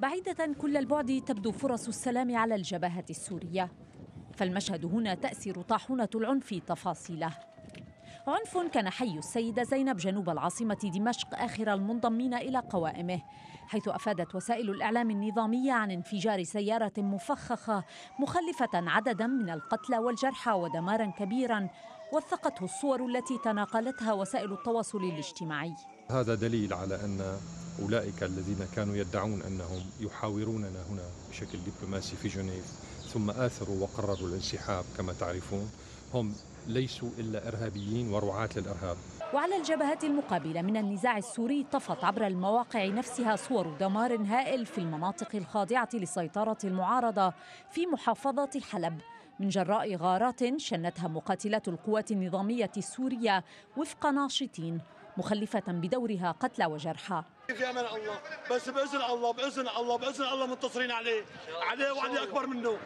بعيدة كل البعد تبدو فرص السلام على الجبهة السورية فالمشهد هنا تأسر طاحونة العنف تفاصيله عنف كان حي السيدة زينب جنوب العاصمة دمشق آخر المنضمين إلى قوائمه حيث أفادت وسائل الإعلام النظامية عن انفجار سيارة مفخخة مخلفة عددا من القتلى والجرحى ودمارا كبيرا وثقته الصور التي تناقلتها وسائل التواصل الاجتماعي هذا دليل على أن أولئك الذين كانوا يدعون أنهم يحاوروننا هنا بشكل دبلوماسي في جنيف ثم آثروا وقرروا الانسحاب كما تعرفون هم ليسوا إلا إرهابيين ورعاة للإرهاب وعلى الجبهات المقابلة من النزاع السوري طفت عبر المواقع نفسها صور دمار هائل في المناطق الخاضعة لسيطرة المعارضة في محافظة حلب من جراء غارات شنتها مقاتلات القوات النظامية السورية وفق ناشطين مخلفة بدورها قتلى وجرحى في امان الله بس باذن الله باذن الله باذن الله منتصرين عليه عليه وعلي اكبر منه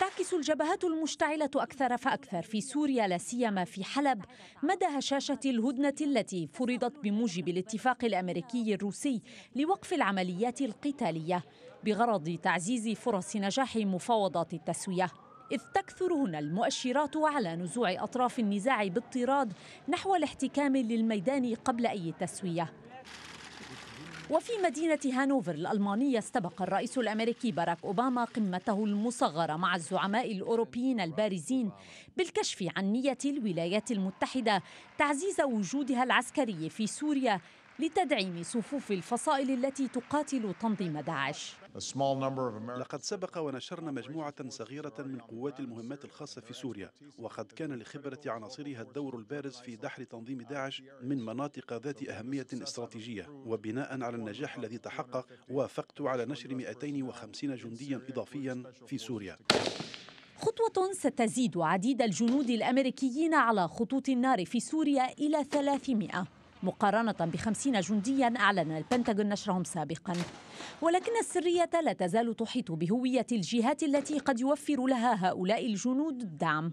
تعكس الجبهات المشتعلة أكثر فأكثر في سوريا لا سيما في حلب مدى هشاشة الهدنة التي فرضت بموجب الاتفاق الأمريكي الروسي لوقف العمليات القتالية بغرض تعزيز فرص نجاح مفاوضات التسوية إذ تكثر هنا المؤشرات على نزوع أطراف النزاع بالطراد نحو الاحتكام للميدان قبل أي تسوية وفي مدينة هانوفر الألمانية استبق الرئيس الأمريكي باراك أوباما قمته المصغرة مع الزعماء الأوروبيين البارزين بالكشف عن نية الولايات المتحدة تعزيز وجودها العسكري في سوريا لتدعيم صفوف الفصائل التي تقاتل تنظيم داعش لقد سبق ونشرنا مجموعة صغيرة من قوات المهمات الخاصة في سوريا وقد كان لخبرة عناصرها الدور البارز في دحر تنظيم داعش من مناطق ذات أهمية استراتيجية وبناء على النجاح الذي تحقق وافقت على نشر 250 جنديا إضافيا في سوريا خطوة ستزيد عديد الجنود الأمريكيين على خطوط النار في سوريا إلى 300 مقارنة بخمسين جنديا أعلن البنتاغون نشرهم سابقا ولكن السرية لا تزال تحيط بهوية الجهات التي قد يوفر لها هؤلاء الجنود الدعم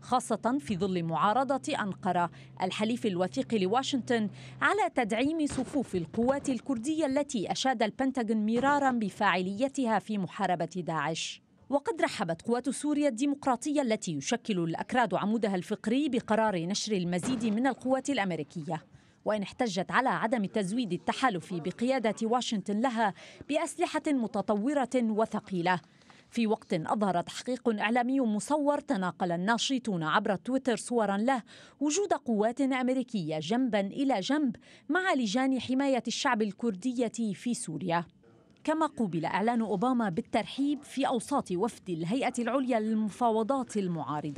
خاصة في ظل معارضة أنقرة الحليف الوثيق لواشنطن على تدعيم صفوف القوات الكردية التي أشاد البنتاغون مرارا بفاعليتها في محاربة داعش وقد رحبت قوات سوريا الديمقراطية التي يشكل الأكراد عمودها الفقري بقرار نشر المزيد من القوات الأمريكية وإن احتجت على عدم تزويد التحالف بقيادة واشنطن لها بأسلحة متطورة وثقيلة في وقت أظهر تحقيق إعلامي مصور تناقل الناشطون عبر تويتر صورا له وجود قوات أمريكية جنبا إلى جنب مع لجان حماية الشعب الكردية في سوريا كما قوبل إعلان أوباما بالترحيب في أوساط وفد الهيئة العليا للمفاوضات المعارضة